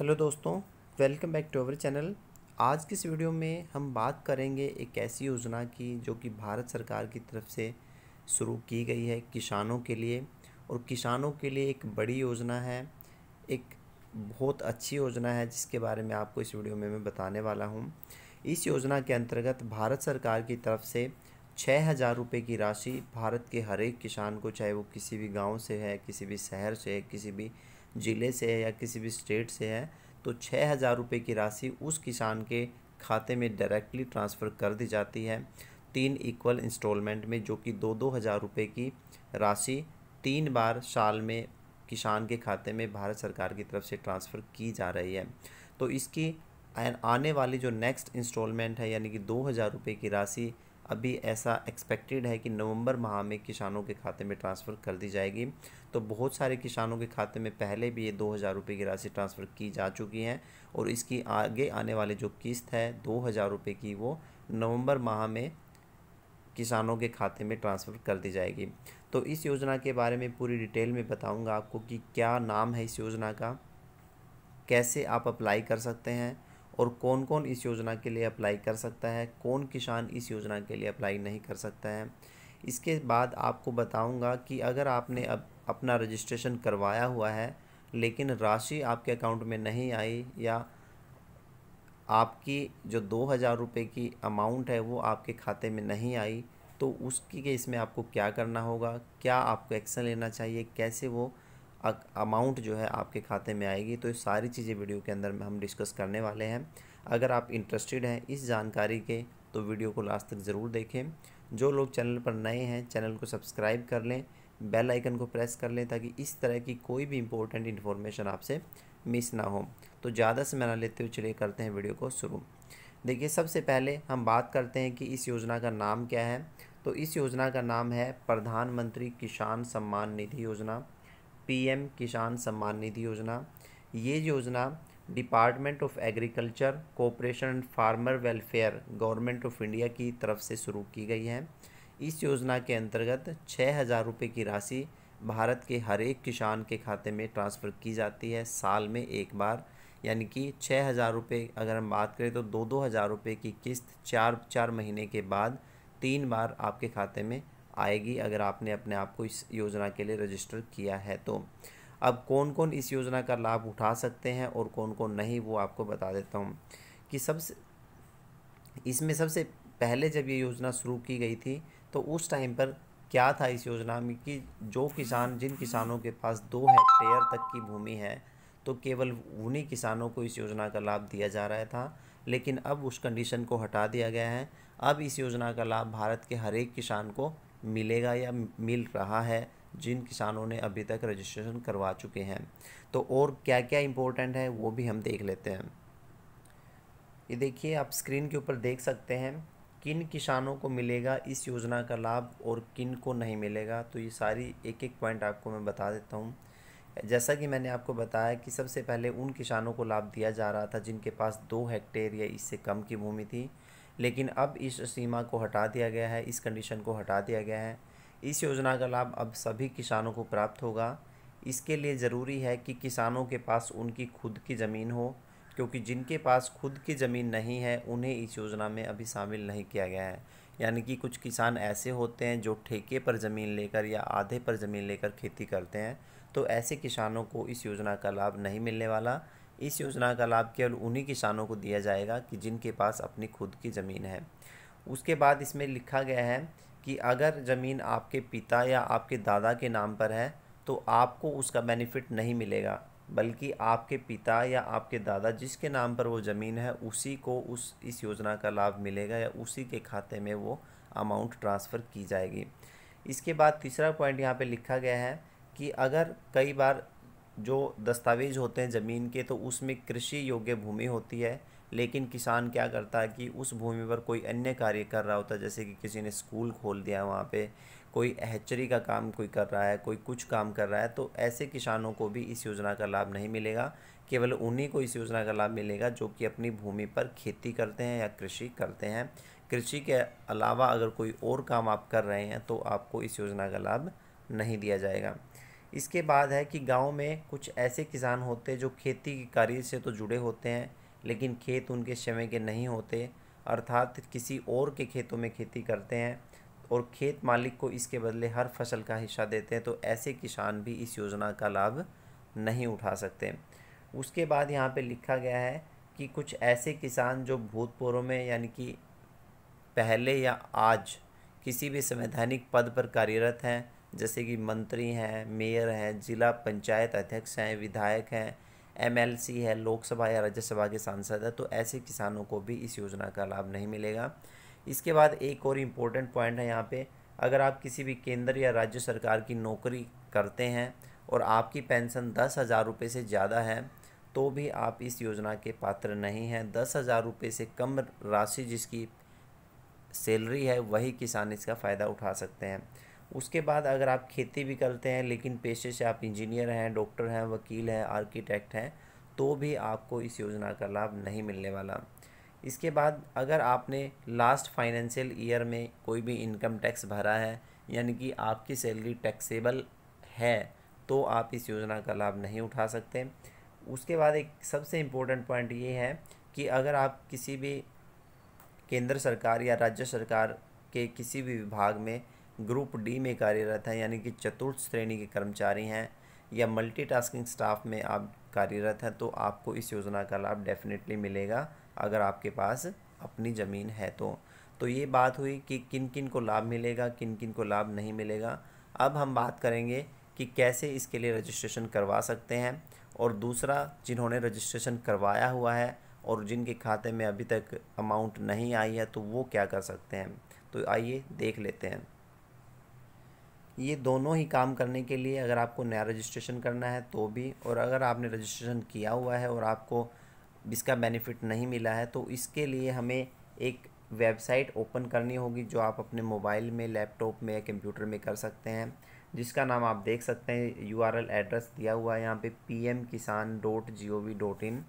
hello दोस्तों welcome back to our channel आज की इस वीडियो में हम बात करेंगे एक ऐसी योजना की जो कि भारत सरकार की तरफ से शुरू की गई है किसानों के लिए और किसानों के लिए एक बड़ी योजना है एक बहुत अच्छी योजना है जिसके बारे में आपको इस वीडियो में मैं बताने वाला हूँ इस योजना के अंतर्गत भारत सरकार की तरफ से छः हज़ार रुपये की राशि भारत के हर एक किसान को चाहे वो किसी भी गांव से है किसी भी शहर से है किसी भी ज़िले से है या किसी भी स्टेट से है तो छः हज़ार रुपये की राशि उस किसान के खाते में डायरेक्टली ट्रांसफ़र कर दी जाती है तीन इक्वल इंस्टॉलमेंट में जो कि दो दो हज़ार रुपये की राशि तीन बार साल में किसान के खाते में भारत सरकार की तरफ से ट्रांसफ़र की जा रही है तो इसकी आने वाली जो नेक्स्ट इंस्टॉलमेंट है यानी कि दो हज़ार रुपये की राशि अभी ऐसा एक्सपेक्टेड है कि नवंबर माह में किसानों के खाते में ट्रांसफ़र कर दी जाएगी तो बहुत सारे किसानों के खाते में पहले भी ये दो हज़ार रुपये की राशि ट्रांसफ़र की जा चुकी है और इसकी आगे आने वाली जो किस्त है दो हज़ार रुपये की वो नवंबर माह में किसानों के खाते में ट्रांसफ़र कर दी जाएगी तो इस योजना के बारे में पूरी डिटेल में बताऊँगा आपको कि क्या नाम है इस योजना का कैसे आप अप्लाई कर सकते हैं और कौन कौन इस योजना के लिए अप्लाई कर सकता है कौन किसान इस योजना के लिए अप्लाई नहीं कर सकता है इसके बाद आपको बताऊंगा कि अगर आपने अब अपना रजिस्ट्रेशन करवाया हुआ है लेकिन राशि आपके अकाउंट में नहीं आई या आपकी जो दो हज़ार रुपये की अमाउंट है वो आपके खाते में नहीं आई तो उसकी केस में आपको क्या करना होगा क्या आपको एक्शन लेना चाहिए कैसे वो अमाउंट जो है आपके खाते में आएगी तो ये सारी चीज़ें वीडियो के अंदर में हम डिस्कस करने वाले हैं अगर आप इंटरेस्टेड हैं इस जानकारी के तो वीडियो को लास्ट तक ज़रूर देखें जो लोग चैनल पर नए हैं चैनल को सब्सक्राइब कर लें बेल आइकन को प्रेस कर लें ताकि इस तरह की कोई भी इंपॉर्टेंट इन्फॉर्मेशन आपसे मिस ना हो तो ज़्यादा से मना लेते हुए चलिए करते हैं वीडियो को शुरू देखिए सबसे पहले हम बात करते हैं कि इस योजना का नाम क्या है तो इस योजना का नाम है प्रधानमंत्री किसान सम्मान निधि योजना पीएम किसान सम्मान निधि योजना ये योजना department of agriculture cooperation and farmer welfare government of India की तरफ से शुरू की गई है इस योजना के अंतर्गत छः हज़ार रुपये की राशि भारत के हर एक किसान के खाते में ट्रांसफ़र की जाती है साल में एक बार यानी कि छः हज़ार रुपये अगर हम बात करें तो दो दो हज़ार रुपये की किस्त चार चार महीने के बाद तीन बार आपके खाते में आएगी अगर आपने अपने आप को इस योजना के लिए रजिस्टर किया है तो अब कौन कौन इस योजना का लाभ उठा सकते हैं और कौन कौन नहीं वो आपको बता देता हूँ कि सबसे इसमें सबसे पहले जब ये योजना शुरू की गई थी तो उस टाइम पर क्या था इस योजना में कि जो किसान जिन किसानों के पास दो हेक्टेयर तक की भूमि है तो केवल उन्हीं किसानों को इस योजना का लाभ दिया जा रहा था लेकिन अब उस कंडीशन को हटा दिया गया है अब इस योजना का लाभ भारत के हर एक किसान को मिलेगा या मिल रहा है जिन किसानों ने अभी तक रजिस्ट्रेशन करवा चुके हैं तो और क्या क्या इम्पोर्टेंट है वो भी हम देख लेते हैं ये देखिए आप स्क्रीन के ऊपर देख सकते हैं किन किसानों को मिलेगा इस योजना का लाभ और किन को नहीं मिलेगा तो ये सारी एक एक पॉइंट आपको मैं बता देता हूँ जैसा कि मैंने आपको बताया कि सबसे पहले उन किसानों को लाभ दिया जा रहा था जिनके पास दो हेक्टेयर या इससे कम की भूमि थी लेकिन अब इस सीमा को हटा दिया गया है इस कंडीशन को हटा दिया गया है इस योजना का लाभ अब सभी किसानों को प्राप्त होगा इसके लिए ज़रूरी है कि किसानों के पास उनकी खुद की ज़मीन हो क्योंकि जिनके पास खुद की ज़मीन नहीं है उन्हें इस योजना में अभी शामिल नहीं किया गया है यानी कि कुछ किसान ऐसे होते हैं जो ठेके पर ज़मीन लेकर या आधे पर ज़मीन लेकर खेती करते हैं तो ऐसे किसानों को इस योजना का लाभ नहीं मिलने वाला इस योजना का लाभ केवल उन्हीं किसानों को दिया जाएगा कि जिनके पास अपनी खुद की ज़मीन है उसके बाद इसमें लिखा गया है कि अगर ज़मीन आपके पिता या आपके दादा के नाम पर है तो आपको उसका बेनिफिट नहीं मिलेगा बल्कि आपके पिता या आपके दादा जिसके नाम पर वो ज़मीन है उसी को उस इस योजना का लाभ मिलेगा या उसी के खाते में वो अमाउंट ट्रांसफ़र की जाएगी इसके बाद तीसरा पॉइंट यहाँ पे लिखा गया है कि अगर कई बार जो दस्तावेज होते हैं ज़मीन के तो उसमें कृषि योग्य भूमि होती है लेकिन किसान क्या करता है कि उस भूमि पर कोई अन्य कार्य कर रहा होता है जैसे कि किसी ने स्कूल खोल दिया है वहाँ पर कोई हैचरी का काम कोई कर रहा है कोई कुछ काम कर रहा है तो ऐसे किसानों को भी इस योजना का लाभ नहीं मिलेगा केवल उन्हीं को इस योजना का लाभ मिलेगा जो कि अपनी भूमि पर खेती करते हैं या कृषि करते हैं कृषि के अलावा अगर कोई और काम आप कर रहे हैं तो आपको इस योजना का लाभ नहीं दिया जाएगा इसके बाद है कि गांव में कुछ ऐसे किसान होते जो खेती के कार्य से तो जुड़े होते हैं लेकिन खेत उनके समय के नहीं होते अर्थात किसी और के खेतों में खेती करते हैं और खेत मालिक को इसके बदले हर फसल का हिस्सा देते हैं तो ऐसे किसान भी इस योजना का लाभ नहीं उठा सकते उसके बाद यहाँ पे लिखा गया है कि कुछ ऐसे किसान जो भूतपूर्व में यानी कि पहले या आज किसी भी संवैधानिक पद पर कार्यरत हैं जैसे कि मंत्री हैं मेयर हैं जिला पंचायत अध्यक्ष हैं विधायक हैं एमएलसी है लोकसभा या राज्यसभा के सांसद है तो ऐसे किसानों को भी इस योजना का लाभ नहीं मिलेगा इसके बाद एक और इम्पोर्टेंट पॉइंट है यहाँ पे अगर आप किसी भी केंद्र या राज्य सरकार की नौकरी करते हैं और आपकी पेंशन दस हज़ार रुपये से ज़्यादा है तो भी आप इस योजना के पात्र नहीं हैं दस हज़ार रुपये से कम राशि जिसकी सैलरी है वही किसान इसका फ़ायदा उठा सकते हैं उसके बाद अगर आप खेती भी करते हैं लेकिन पेशे से आप इंजीनियर हैं डॉक्टर हैं वकील हैं आर्किटेक्ट हैं तो भी आपको इस योजना का लाभ नहीं मिलने वाला इसके बाद अगर आपने लास्ट फाइनेंशियल ईयर में कोई भी इनकम टैक्स भरा है यानी कि आपकी सैलरी टैक्सेबल है तो आप इस योजना का लाभ नहीं उठा सकते उसके बाद एक सबसे इम्पोर्टेंट पॉइंट ये है कि अगर आप किसी भी केंद्र सरकार या राज्य सरकार के किसी भी विभाग में ग्रुप डी में कार्यरत हैं यानी कि चतुर्थ श्रेणी के कर्मचारी हैं या मल्टीटास्किंग स्टाफ में आप कार्यरत हैं तो आपको इस योजना का लाभ डेफिनेटली मिलेगा अगर आपके पास अपनी ज़मीन है तो तो ये बात हुई कि किन किन को लाभ मिलेगा किन किन को लाभ नहीं मिलेगा अब हम बात करेंगे कि कैसे इसके लिए रजिस्ट्रेशन करवा सकते हैं और दूसरा जिन्होंने रजिस्ट्रेशन करवाया हुआ है और जिनके खाते में अभी तक अमाउंट नहीं आई है तो वो क्या कर सकते हैं तो आइए देख लेते हैं ये दोनों ही काम करने के लिए अगर आपको नया रजिस्ट्रेशन करना है तो भी और अगर आपने रजिस्ट्रेशन किया हुआ है और आपको इसका बेनिफिट नहीं मिला है तो इसके लिए हमें एक वेबसाइट ओपन करनी होगी जो आप अपने मोबाइल में लैपटॉप में या कंप्यूटर में कर सकते हैं जिसका नाम आप देख सकते हैं यू एड्रेस दिया हुआ है यहाँ पे पी एम किसान dot G O V dot in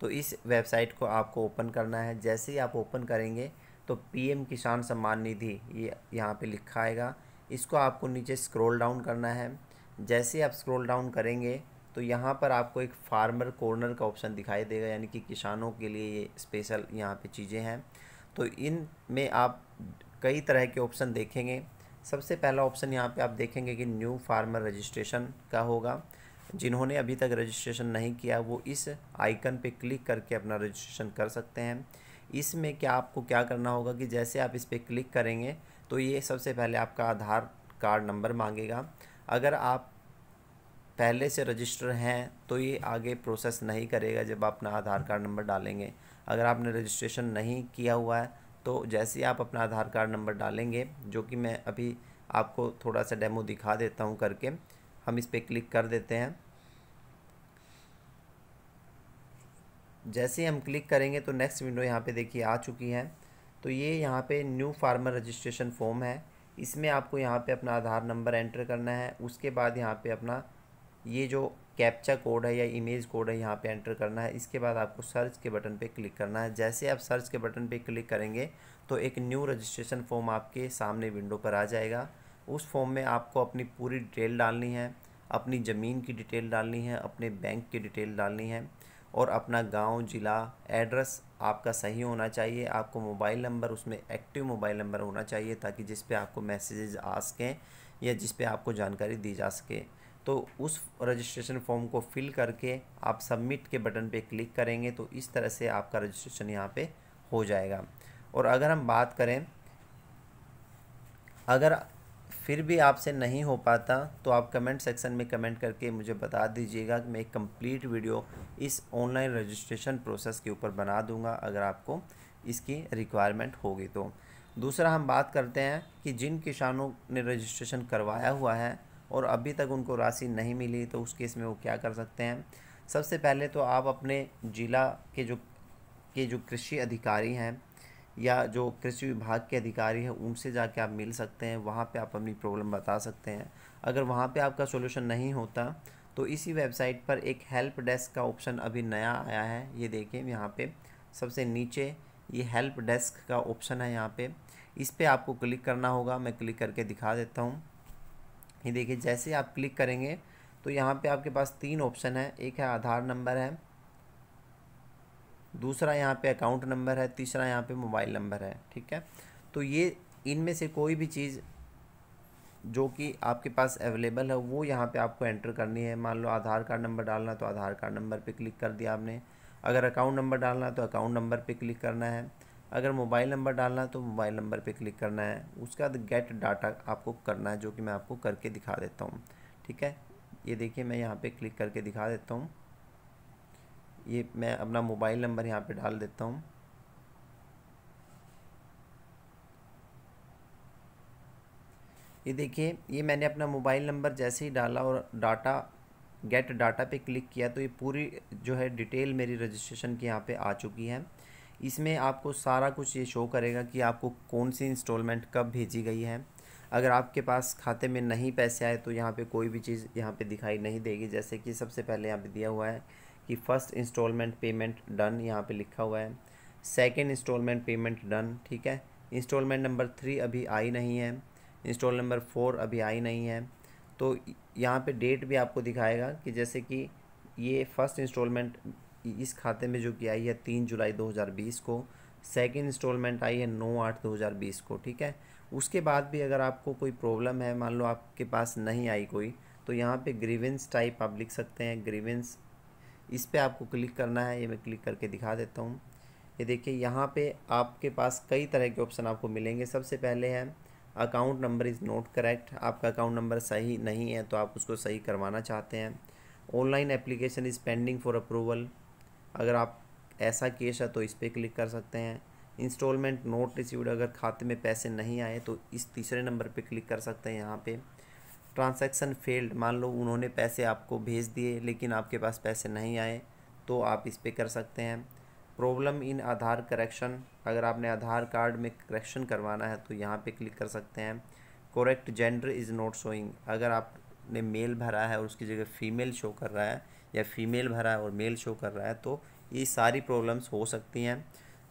तो इस वेबसाइट को आपको ओपन करना है जैसे ही आप ओपन करेंगे तो पी एम किसान सम्मान निधि ये यहाँ पे लिखा आएगा इसको आपको नीचे स्क्रॉल डाउन करना है जैसे आप स्क्रॉल डाउन करेंगे तो यहाँ पर आपको एक फार्मर कॉर्नर का ऑप्शन दिखाई देगा यानी कि किसानों के लिए ये स्पेशल यहाँ पे चीज़ें हैं तो इन में आप कई तरह के ऑप्शन देखेंगे सबसे पहला ऑप्शन यहाँ पे आप देखेंगे कि न्यू फार्मर रजिस्ट्रेशन का होगा जिन्होंने अभी तक रजिस्ट्रेशन नहीं किया वो इस आइकन पर क्लिक करके अपना रजिस्ट्रेशन कर सकते हैं इसमें क्या आपको क्या करना होगा कि जैसे आप इस पर क्लिक करेंगे तो ये सबसे पहले आपका आधार कार्ड नंबर मांगेगा अगर आप पहले से रजिस्टर हैं तो ये आगे प्रोसेस नहीं करेगा जब आप अपना आधार कार्ड नंबर डालेंगे अगर आपने रजिस्ट्रेशन नहीं किया हुआ है तो जैसे ही आप अपना आधार कार्ड नंबर डालेंगे जो कि मैं अभी आपको थोड़ा सा डेमो दिखा देता हूँ करके हम इस पर क्लिक कर देते हैं जैसे ही हम क्लिक करेंगे तो नेक्स्ट विंडो यहाँ पे देखिए आ चुकी है तो ये यहाँ पे न्यू फार्मर रजिस्ट्रेशन फॉर्म है इसमें आपको यहाँ पे अपना आधार नंबर एंटर करना है उसके बाद यहाँ पे अपना ये जो कैप्चा कोड है या इमेज कोड है यहाँ पे एंटर करना है इसके बाद आपको सर्च के बटन पे क्लिक करना है जैसे आप सर्च के बटन पे क्लिक करेंगे तो एक न्यू रजिस्ट्रेशन फॉर्म आपके सामने विंडो पर आ जाएगा उस फॉर्म में आपको अपनी पूरी डिटेल डालनी है अपनी ज़मीन की डिटेल डालनी है अपने बैंक की डिटेल डालनी है और अपना गाँव ज़िला एड्रेस आपका सही होना चाहिए आपको मोबाइल नंबर उसमें एक्टिव मोबाइल नंबर होना चाहिए ताकि जिस पे आपको मैसेजेज आ सकें या जिस पे आपको जानकारी दी जा सके तो उस रजिस्ट्रेशन फॉर्म को फिल करके आप सबमिट के बटन पे क्लिक करेंगे तो इस तरह से आपका रजिस्ट्रेशन यहाँ पे हो जाएगा और अगर हम बात करें अगर फिर भी आपसे नहीं हो पाता तो आप कमेंट सेक्शन में कमेंट करके मुझे बता दीजिएगा कि मैं एक कम्प्लीट वीडियो इस ऑनलाइन रजिस्ट्रेशन प्रोसेस के ऊपर बना दूंगा अगर आपको इसकी रिक्वायरमेंट होगी तो दूसरा हम बात करते हैं कि जिन किसानों ने रजिस्ट्रेशन करवाया हुआ है और अभी तक उनको राशि नहीं मिली तो उस केस में वो क्या कर सकते हैं सबसे पहले तो आप अपने ज़िला के जो के जो कृषि अधिकारी हैं या जो कृषि विभाग के अधिकारी हैं उनसे जाके आप मिल सकते हैं वहाँ पे आप अपनी प्रॉब्लम बता सकते हैं अगर वहाँ पे आपका सोल्यूशन नहीं होता तो इसी वेबसाइट पर एक हेल्प डेस्क का ऑप्शन अभी नया आया है ये देखें यहाँ पे सबसे नीचे ये हेल्प डेस्क का ऑप्शन है यहाँ पे इस पर आपको क्लिक करना होगा मैं क्लिक करके दिखा देता हूँ ये देखिए जैसे आप क्लिक करेंगे तो यहाँ पे आपके पास तीन ऑप्शन है एक है आधार नंबर है दूसरा यहाँ पे अकाउंट नंबर है तीसरा यहाँ पे मोबाइल नंबर है ठीक है तो ये इनमें से कोई भी चीज़ जो कि आपके पास अवेलेबल है वो यहाँ पे आपको एंटर करनी है मान लो आधार कार्ड नंबर डालना तो आधार कार्ड नंबर पे क्लिक कर दिया आपने अगर अकाउंट नंबर डालना तो अकाउंट नंबर पर क्लिक करना है अगर मोबाइल नंबर डालना तो मोबाइल नंबर पर क्लिक करना है उसके बाद गेट डाटा आपको करना है जो कि मैं आपको करके दिखा देता हूँ ठीक है ये देखिए मैं यहाँ पर क्लिक करके दिखा देता हूँ ये मैं अपना मोबाइल नंबर यहाँ पे डाल देता हूँ ये देखिए ये मैंने अपना मोबाइल नंबर जैसे ही डाला और डाटा गेट डाटा पे क्लिक किया तो ये पूरी जो है डिटेल मेरी रजिस्ट्रेशन की यहाँ पे आ चुकी है इसमें आपको सारा कुछ ये शो करेगा कि आपको कौन सी इंस्टॉलमेंट कब भेजी गई है अगर आपके पास खाते में नहीं पैसे आए तो यहाँ पे कोई भी चीज़ यहाँ पे दिखाई नहीं देगी जैसे कि सबसे पहले यहाँ पे दिया हुआ है कि फ़र्स्ट इंस्टॉलमेंट पेमेंट डन यहाँ पे लिखा हुआ है सेकंड इंस्टॉलमेंट पेमेंट डन ठीक है इंस्टॉलमेंट नंबर थ्री अभी आई नहीं है इंस्टॉल नंबर फोर अभी आई नहीं है तो यहाँ पे डेट भी आपको दिखाएगा कि जैसे कि ये फर्स्ट इंस्टॉलमेंट इस खाते में जो कि आई है तीन जुलाई 2020 को सेकेंड इंस्टॉलमेंट आई है नौ आठ 2020 को ठीक है उसके बाद भी अगर आपको कोई प्रॉब्लम है मान लो आपके पास नहीं आई कोई तो यहाँ पे ग्रीवेंस टाइप आप लिख सकते हैं ग्रीवेंस इस पर आपको क्लिक करना है ये मैं क्लिक करके दिखा देता हूँ ये देखिए यहाँ पे आपके पास कई तरह के ऑप्शन आपको मिलेंगे सबसे पहले है account number is not correct आपका अकाउंट नंबर सही नहीं है तो आप उसको सही करवाना चाहते हैं online application is pending for approval अगर आप ऐसा केस है तो इस पर क्लिक कर सकते हैं इंस्टॉलमेंट नोट रिसीव्ड अगर खाते में पैसे नहीं आए तो इस तीसरे नंबर पे क्लिक कर सकते हैं यहाँ पे ट्रांसैक्शन फेल्ड मान लो उन्होंने पैसे आपको भेज दिए लेकिन आपके पास पैसे नहीं आए तो आप इस पर कर सकते हैं प्रॉब्लम इन आधार करेक्शन अगर आपने आधार कार्ड में करेक्शन करवाना है तो यहाँ पे क्लिक कर सकते हैं correct gender is not showing अगर आपने मेल भरा है और उसकी जगह फ़ीमेल शो कर रहा है या फीमेल भरा है और मेल शो कर रहा है तो ये सारी प्रॉब्लम्स हो सकती हैं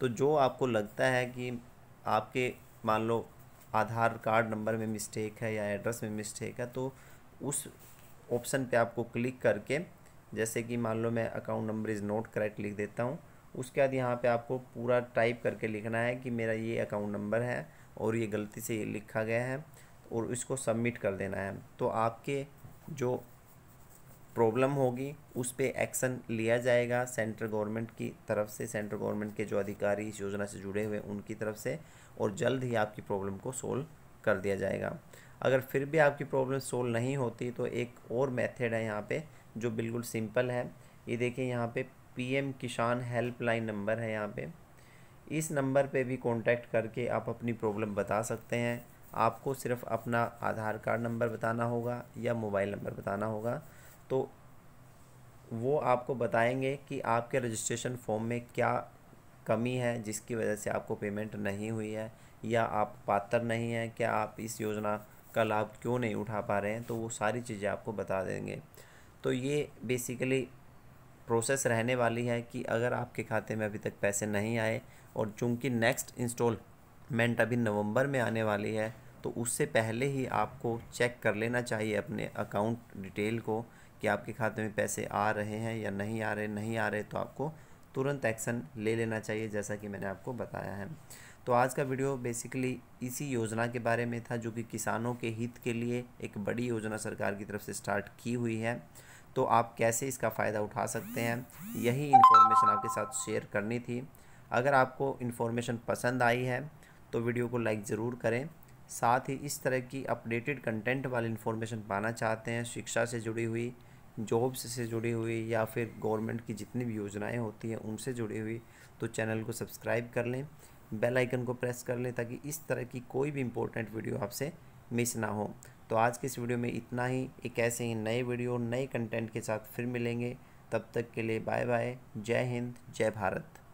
तो जो आपको लगता है कि आपके मान लो आधार कार्ड नंबर में मिस्टेक है या एड्रेस में मिस्टेक है तो उस ऑप्शन पे आपको क्लिक करके जैसे कि मान लो मैं account number is not correct लिख देता हूँ उसके बाद यहाँ पे आपको पूरा टाइप करके लिखना है कि मेरा ये अकाउंट नंबर है और ये गलती से ये लिखा गया है और इसको सबमिट कर देना है तो आपके जो प्रॉब्लम होगी उस पर एक्शन लिया जाएगा सेंट्रल गवर्नमेंट की तरफ से सेंट्रल गवर्नमेंट के जो अधिकारी इस योजना से जुड़े हुए उनकी तरफ से और जल्द ही आपकी प्रॉब्लम को सोल्व कर दिया जाएगा अगर फिर भी आपकी प्रॉब्लम सोल्व नहीं होती तो एक और मेथड है यहाँ पे जो बिल्कुल सिंपल है ये देखिए यहाँ पे पीएम किसान हेल्पलाइन नंबर है यहाँ पे इस नंबर पे भी कांटेक्ट करके आप अपनी प्रॉब्लम बता सकते हैं आपको सिर्फ अपना आधार कार्ड नंबर बताना होगा या मोबाइल नंबर बताना होगा तो वो आपको बताएंगे कि आपके रजिस्ट्रेशन फॉर्म में क्या कमी है जिसकी वजह से आपको पेमेंट नहीं हुई है या आप पात्र नहीं हैं क्या आप इस योजना का लाभ क्यों नहीं उठा पा रहे हैं तो वो सारी चीज़ें आपको बता देंगे तो ये बेसिकली प्रोसेस रहने वाली है कि अगर आपके खाते में अभी तक पैसे नहीं आए और चूँकि नेक्स्ट इंस्टॉलमेंट अभी नवंबर में आने वाली है तो उससे पहले ही आपको चेक कर लेना चाहिए अपने अकाउंट डिटेल को कि आपके खाते में पैसे आ रहे हैं या नहीं आ रहे नहीं आ रहे तो आपको तुरंत एक्शन ले लेना चाहिए जैसा कि मैंने आपको बताया है तो आज का वीडियो बेसिकली इसी योजना के बारे में था जो कि किसानों के हित के लिए एक बड़ी योजना सरकार की तरफ से स्टार्ट की हुई है तो आप कैसे इसका फ़ायदा उठा सकते हैं यही इन्फॉर्मेशन आपके साथ शेयर करनी थी अगर आपको इन्फॉर्मेशन पसंद आई है तो वीडियो को लाइक ज़रूर करें साथ ही इस तरह की अपडेटेड कंटेंट वाली इन्फॉर्मेशन पाना चाहते हैं शिक्षा से जुड़ी हुई जॉब्स से जुड़ी हुई या फिर गवर्नमेंट की जितनी भी योजनाएं होती हैं उनसे जुड़ी हुई तो चैनल को सब्सक्राइब कर लें बेल आइकन को प्रेस कर लें ताकि इस तरह की कोई भी इम्पोर्टेंट वीडियो आपसे मिस ना हो तो आज के इस वीडियो में इतना ही एक ऐसे ही नए वीडियो नए कंटेंट के साथ फिर मिलेंगे तब तक के लिए बाय बाय जय हिंद जय भारत